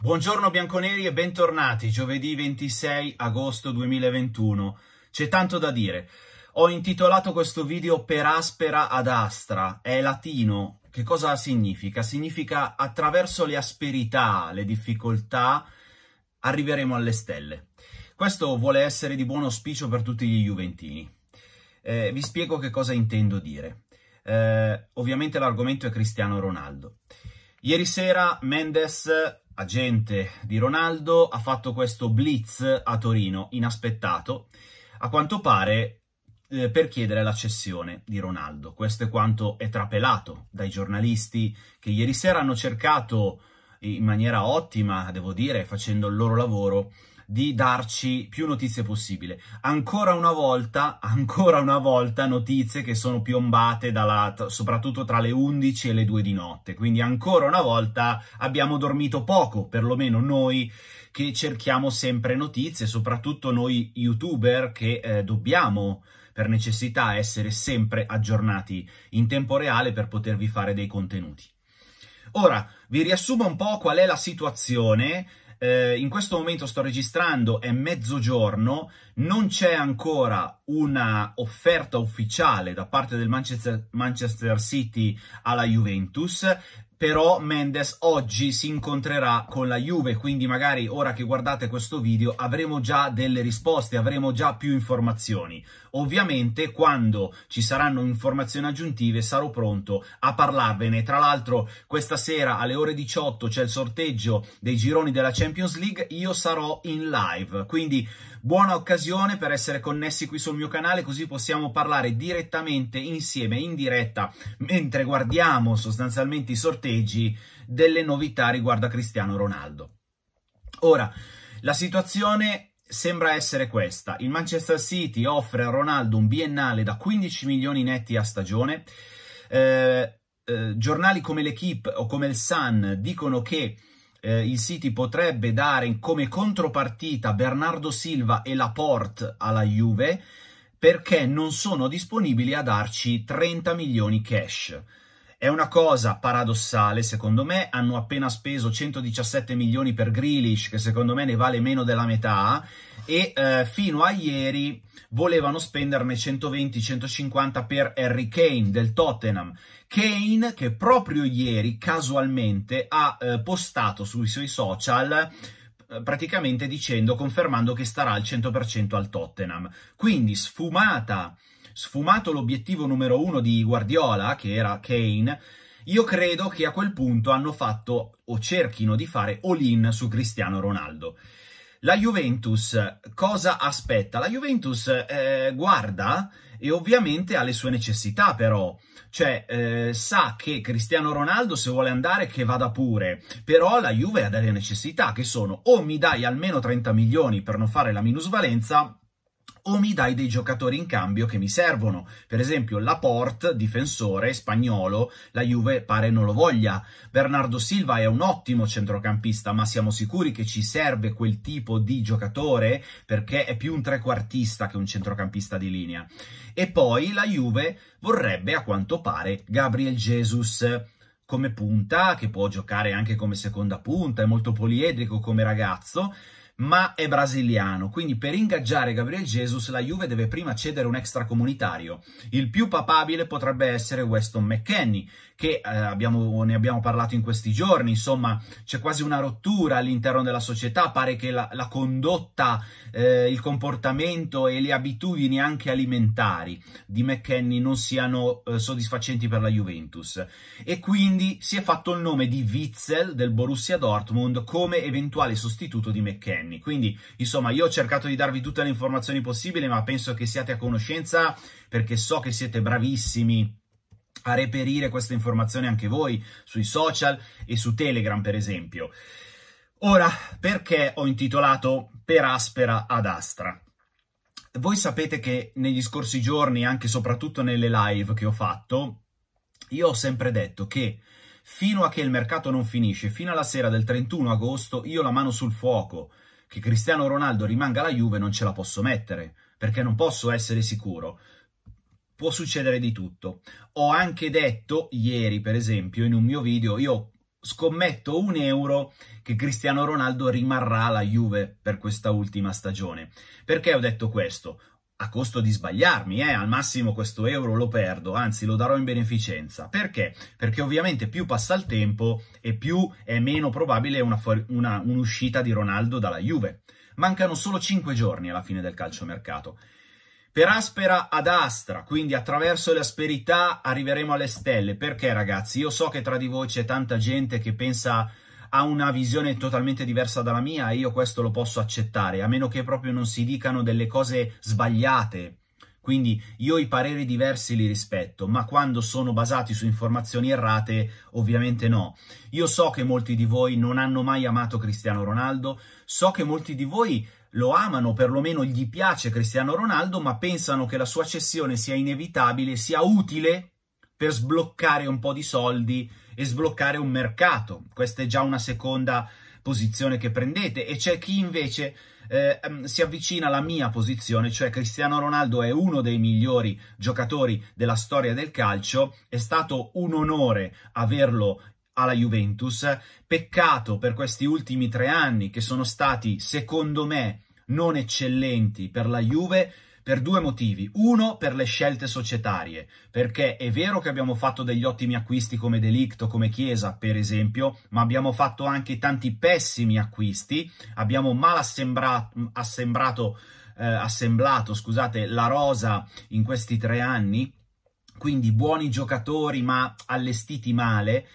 Buongiorno bianconeri e bentornati, giovedì 26 agosto 2021. C'è tanto da dire. Ho intitolato questo video Per aspera ad astra, è latino, che cosa significa? Significa attraverso le asperità, le difficoltà, arriveremo alle stelle. Questo vuole essere di buon auspicio per tutti gli Juventini. Eh, vi spiego che cosa intendo dire. Eh, ovviamente l'argomento è Cristiano Ronaldo. Ieri sera Mendes, agente di Ronaldo, ha fatto questo blitz a Torino, inaspettato. A quanto pare eh, per chiedere la cessione di Ronaldo. Questo è quanto è trapelato dai giornalisti che ieri sera hanno cercato in maniera ottima, devo dire, facendo il loro lavoro, di darci più notizie possibile. Ancora una volta, ancora una volta notizie che sono piombate dalla, soprattutto tra le 11 e le 2 di notte, quindi ancora una volta abbiamo dormito poco, perlomeno noi che cerchiamo sempre notizie, soprattutto noi youtuber che eh, dobbiamo per necessità essere sempre aggiornati in tempo reale per potervi fare dei contenuti. Ora, vi riassumo un po' qual è la situazione. Eh, in questo momento sto registrando, è mezzogiorno, non c'è ancora una offerta ufficiale da parte del Manchester, Manchester City alla Juventus però Mendes oggi si incontrerà con la Juve, quindi magari ora che guardate questo video avremo già delle risposte, avremo già più informazioni. Ovviamente quando ci saranno informazioni aggiuntive sarò pronto a parlarvene. Tra l'altro questa sera alle ore 18 c'è il sorteggio dei gironi della Champions League, io sarò in live, quindi buona occasione per essere connessi qui sul mio canale così possiamo parlare direttamente insieme in diretta mentre guardiamo sostanzialmente i sorteggi delle novità riguardo a Cristiano Ronaldo. Ora, la situazione sembra essere questa. Il Manchester City offre a Ronaldo un biennale da 15 milioni netti a stagione. Eh, eh, giornali come l'Equipe o come il Sun dicono che eh, il City potrebbe dare come contropartita Bernardo Silva e Laporte alla Juve perché non sono disponibili a darci 30 milioni cash. È una cosa paradossale, secondo me, hanno appena speso 117 milioni per Grealish, che secondo me ne vale meno della metà, e eh, fino a ieri volevano spenderne 120-150 per Harry Kane del Tottenham. Kane che proprio ieri casualmente ha eh, postato sui suoi social eh, praticamente dicendo, confermando che starà al 100% al Tottenham. Quindi sfumata sfumato l'obiettivo numero uno di Guardiola, che era Kane, io credo che a quel punto hanno fatto o cerchino di fare all-in su Cristiano Ronaldo. La Juventus cosa aspetta? La Juventus eh, guarda e ovviamente ha le sue necessità però, cioè eh, sa che Cristiano Ronaldo se vuole andare che vada pure, però la Juve ha delle necessità che sono o mi dai almeno 30 milioni per non fare la minusvalenza o mi dai dei giocatori in cambio che mi servono. Per esempio, Laporte, difensore spagnolo, la Juve pare non lo voglia. Bernardo Silva è un ottimo centrocampista, ma siamo sicuri che ci serve quel tipo di giocatore perché è più un trequartista che un centrocampista di linea. E poi la Juve vorrebbe, a quanto pare, Gabriel Jesus come punta, che può giocare anche come seconda punta, è molto poliedrico come ragazzo ma è brasiliano. Quindi per ingaggiare Gabriel Jesus la Juve deve prima cedere un extracomunitario. Il più papabile potrebbe essere Weston McKenney, che eh, abbiamo, ne abbiamo parlato in questi giorni. Insomma, c'è quasi una rottura all'interno della società. Pare che la, la condotta, eh, il comportamento e le abitudini anche alimentari di McKenney non siano eh, soddisfacenti per la Juventus. E quindi si è fatto il nome di Witzel del Borussia Dortmund come eventuale sostituto di McKenney anni. Quindi, insomma, io ho cercato di darvi tutte le informazioni possibili, ma penso che siate a conoscenza perché so che siete bravissimi a reperire queste informazioni anche voi sui social e su Telegram, per esempio. Ora, perché ho intitolato Per aspera ad astra? Voi sapete che negli scorsi giorni, anche e soprattutto nelle live che ho fatto, io ho sempre detto che fino a che il mercato non finisce, fino alla sera del 31 agosto, io la mano sul fuoco che Cristiano Ronaldo rimanga alla Juve non ce la posso mettere, perché non posso essere sicuro. Può succedere di tutto. Ho anche detto ieri, per esempio, in un mio video, io scommetto un euro che Cristiano Ronaldo rimarrà alla Juve per questa ultima stagione. Perché ho detto questo? a costo di sbagliarmi, eh? al massimo questo euro lo perdo, anzi lo darò in beneficenza. Perché? Perché ovviamente più passa il tempo e più è meno probabile una, una, un'uscita di Ronaldo dalla Juve. Mancano solo 5 giorni alla fine del calciomercato. Per aspera ad astra, quindi attraverso le asperità arriveremo alle stelle. Perché ragazzi? Io so che tra di voi c'è tanta gente che pensa ha una visione totalmente diversa dalla mia e io questo lo posso accettare, a meno che proprio non si dicano delle cose sbagliate. Quindi io i pareri diversi li rispetto, ma quando sono basati su informazioni errate, ovviamente no. Io so che molti di voi non hanno mai amato Cristiano Ronaldo, so che molti di voi lo amano, perlomeno gli piace Cristiano Ronaldo, ma pensano che la sua cessione sia inevitabile, sia utile per sbloccare un po' di soldi e sbloccare un mercato. Questa è già una seconda posizione che prendete e c'è chi invece eh, mm, si avvicina alla mia posizione, cioè Cristiano Ronaldo è uno dei migliori giocatori della storia del calcio, è stato un onore averlo alla Juventus, peccato per questi ultimi tre anni che sono stati secondo me non eccellenti per la Juve, per due motivi. Uno, per le scelte societarie, perché è vero che abbiamo fatto degli ottimi acquisti come Delicto, come Chiesa, per esempio, ma abbiamo fatto anche tanti pessimi acquisti, abbiamo mal assembra assemblato, eh, assemblato scusate, la rosa in questi tre anni, quindi buoni giocatori ma allestiti male,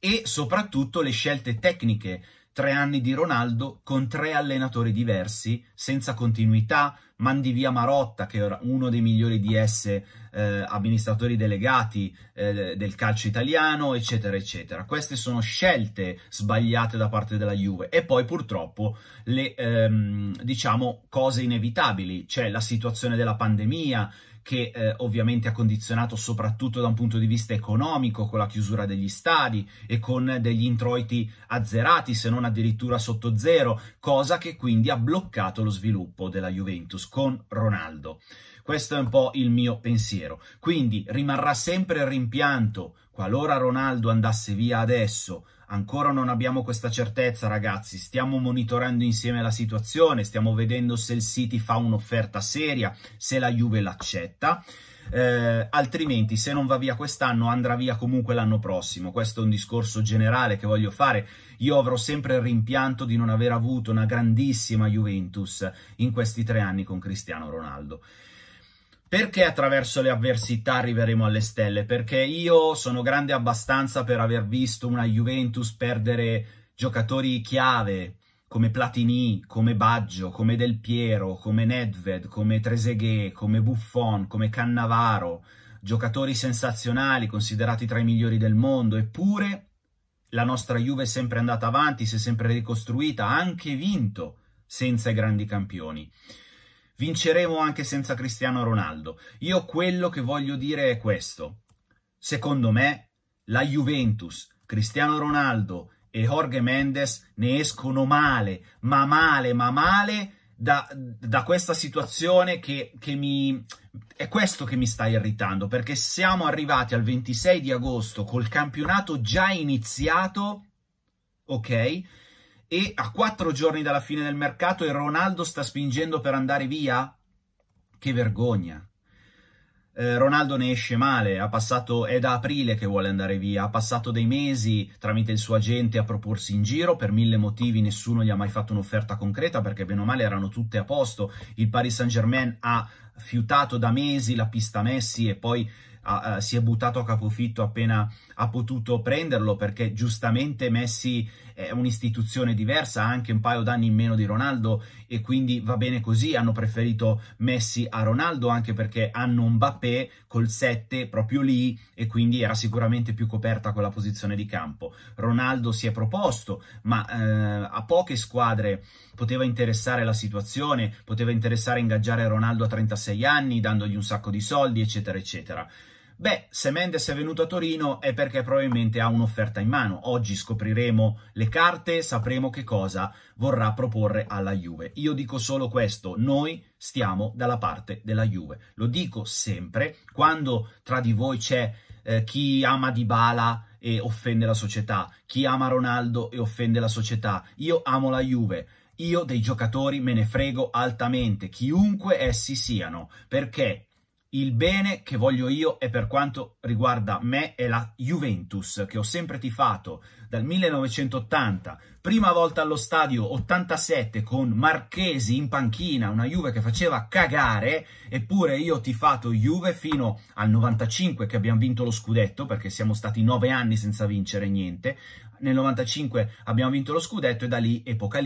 e soprattutto le scelte tecniche. Tre anni di Ronaldo con tre allenatori diversi, senza continuità, mandi via Marotta, che era uno dei migliori DS eh, amministratori delegati eh, del calcio italiano, eccetera, eccetera. Queste sono scelte sbagliate da parte della Juve e poi purtroppo le ehm, diciamo cose inevitabili, c'è la situazione della pandemia che eh, ovviamente ha condizionato soprattutto da un punto di vista economico con la chiusura degli stadi e con degli introiti azzerati se non addirittura sotto zero, cosa che quindi ha bloccato lo sviluppo della Juventus con Ronaldo. Questo è un po' il mio pensiero. Quindi rimarrà sempre il rimpianto qualora Ronaldo andasse via adesso. Ancora non abbiamo questa certezza, ragazzi. Stiamo monitorando insieme la situazione, stiamo vedendo se il City fa un'offerta seria, se la Juve l'accetta. Eh, altrimenti, se non va via quest'anno, andrà via comunque l'anno prossimo. Questo è un discorso generale che voglio fare. Io avrò sempre il rimpianto di non aver avuto una grandissima Juventus in questi tre anni con Cristiano Ronaldo. Perché attraverso le avversità arriveremo alle stelle? Perché io sono grande abbastanza per aver visto una Juventus perdere giocatori chiave come Platini, come Baggio, come Del Piero, come Nedved, come Trezeguet, come Buffon, come Cannavaro, giocatori sensazionali considerati tra i migliori del mondo, eppure la nostra Juve è sempre andata avanti, si è sempre ricostruita, ha anche vinto senza i grandi campioni vinceremo anche senza Cristiano Ronaldo. Io quello che voglio dire è questo. Secondo me la Juventus, Cristiano Ronaldo e Jorge Mendes ne escono male, ma male, ma male da, da questa situazione che, che mi... È questo che mi sta irritando, perché siamo arrivati al 26 di agosto col campionato già iniziato, ok? e a quattro giorni dalla fine del mercato e Ronaldo sta spingendo per andare via? Che vergogna. Eh, Ronaldo ne esce male, passato, è da aprile che vuole andare via, ha passato dei mesi tramite il suo agente a proporsi in giro, per mille motivi nessuno gli ha mai fatto un'offerta concreta perché bene o male erano tutte a posto, il Paris Saint Germain ha fiutato da mesi la pista Messi e poi ha, eh, ah, si è buttato a capofitto appena ha potuto prenderlo perché giustamente Messi è un'istituzione diversa, ha anche un paio d'anni in meno di Ronaldo e quindi va bene così, hanno preferito Messi a Ronaldo anche perché hanno un Mbappé col 7 proprio lì e quindi era sicuramente più coperta quella posizione di campo. Ronaldo si è proposto, ma eh, a poche squadre poteva interessare la situazione, poteva interessare ingaggiare Ronaldo a 36 anni dandogli un sacco di soldi, eccetera, eccetera. Beh, se Mendes è venuto a Torino è perché probabilmente ha un'offerta in mano. Oggi scopriremo le carte, sapremo che cosa vorrà proporre alla Juve. Io dico solo questo, noi stiamo dalla parte della Juve. Lo dico sempre, quando tra di voi c'è eh, chi ama Dybala e offende la società, chi ama Ronaldo e offende la società. Io amo la Juve. Io dei giocatori me ne frego altamente, chiunque essi siano, perché il bene che voglio io è per quanto riguarda me è la Juventus, che ho sempre tifato dal 1980, prima volta allo stadio 87 con Marchesi in panchina, una Juve che faceva cagare, eppure io ho tifato Juve fino al 95 che abbiamo vinto lo scudetto, perché siamo stati nove anni senza vincere niente, nel 95 abbiamo vinto lo scudetto e da lì epoca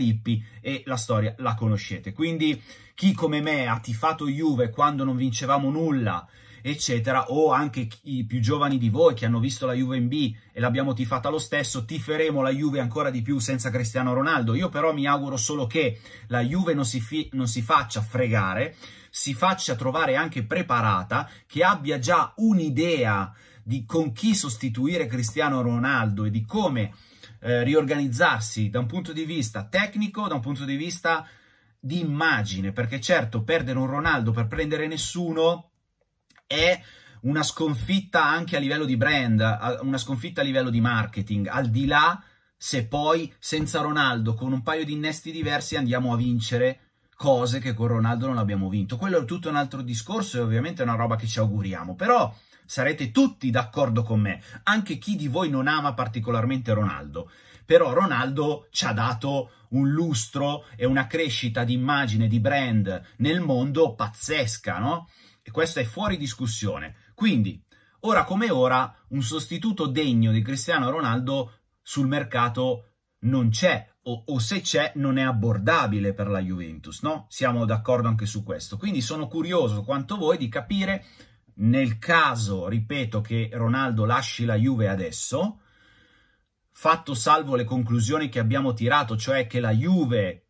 e la storia la conoscete. Quindi chi come me ha tifato Juve quando non vincevamo nulla, eccetera, o anche i più giovani di voi che hanno visto la Juve in B e l'abbiamo tifata lo stesso, tiferemo la Juve ancora di più senza Cristiano Ronaldo. Io però mi auguro solo che la Juve non si, non si faccia fregare, si faccia trovare anche preparata, che abbia già un'idea di con chi sostituire Cristiano Ronaldo e di come eh, riorganizzarsi da un punto di vista tecnico, da un punto di vista di immagine, perché certo perdere un Ronaldo per prendere nessuno è una sconfitta anche a livello di brand, una sconfitta a livello di marketing, al di là se poi senza Ronaldo con un paio di innesti diversi andiamo a vincere cose che con Ronaldo non abbiamo vinto. Quello è tutto un altro discorso e ovviamente è una roba che ci auguriamo, però sarete tutti d'accordo con me, anche chi di voi non ama particolarmente Ronaldo. Però Ronaldo ci ha dato un lustro e una crescita di immagine, di brand nel mondo pazzesca, no? E questo è fuori discussione. Quindi, ora come ora, un sostituto degno di Cristiano Ronaldo sul mercato non c'è, o, o, se c'è non è abbordabile per la Juventus, no? Siamo d'accordo anche su questo. Quindi sono curioso quanto voi di capire nel caso, ripeto, che Ronaldo lasci la Juve adesso, fatto salvo le conclusioni che abbiamo tirato, cioè che la Juve,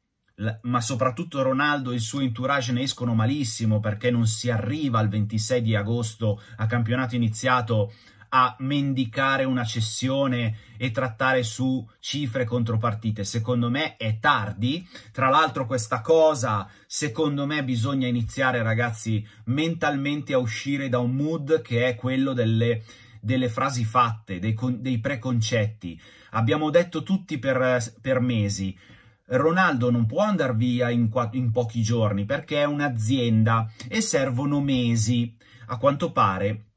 ma soprattutto Ronaldo e il suo entourage ne escono malissimo perché non si arriva al 26 di agosto a campionato iniziato a mendicare una cessione e trattare su cifre contropartite. Secondo me è tardi. Tra l'altro questa cosa, secondo me bisogna iniziare ragazzi mentalmente a uscire da un mood che è quello delle delle frasi fatte, dei, con, dei, preconcetti. Abbiamo detto tutti per, per, mesi, Ronaldo non può andare via in, in pochi giorni perché è un'azienda e servono mesi. A quanto pare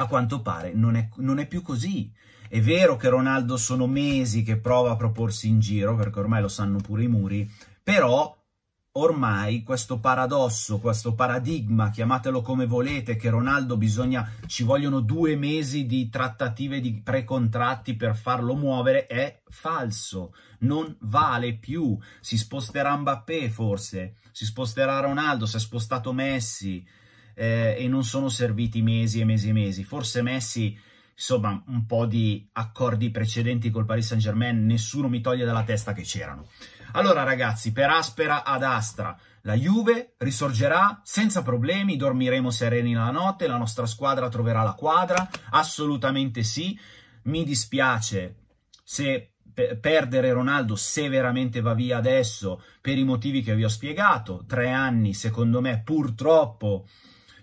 a quanto pare non è, non è, più così. È vero che Ronaldo sono mesi che prova a proporsi in giro, perché ormai lo sanno pure i muri, però ormai questo paradosso, questo paradigma, chiamatelo come volete, che Ronaldo bisogna, ci vogliono due mesi di trattative, di precontratti per farlo muovere, è falso, non vale più. Si sposterà Mbappé forse, si sposterà Ronaldo, si è spostato Messi, eh, e non sono serviti mesi e mesi e mesi. Forse Messi, insomma, un po' di accordi precedenti col Paris Saint Germain, nessuno mi toglie dalla testa che c'erano. Allora ragazzi, per Aspera ad Astra, la Juve risorgerà senza problemi, dormiremo sereni la notte, la nostra squadra troverà la quadra, assolutamente sì. Mi dispiace se perdere Ronaldo se veramente va via adesso per i motivi che vi ho spiegato, tre anni secondo me purtroppo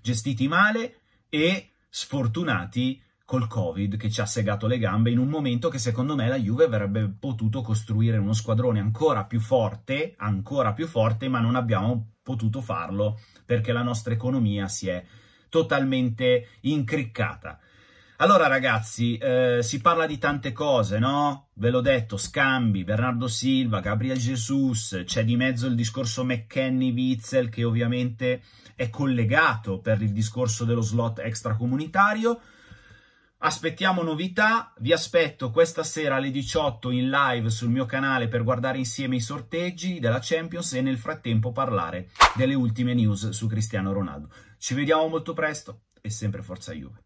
gestiti male e sfortunati col Covid che ci ha segato le gambe in un momento che secondo me la Juve avrebbe potuto costruire uno squadrone ancora più forte, ancora più forte, ma non abbiamo potuto farlo perché la nostra economia si è totalmente incriccata. Allora ragazzi, eh, si parla di tante cose, no? Ve l'ho detto, scambi, Bernardo Silva, Gabriel Jesus, c'è di mezzo il discorso McKenny-Witzel che ovviamente è collegato per il discorso dello slot extracomunitario. Aspettiamo novità, vi aspetto questa sera alle 18 in live sul mio canale per guardare insieme i sorteggi della Champions e nel frattempo parlare delle ultime news su Cristiano Ronaldo. Ci vediamo molto presto e sempre Forza Juve.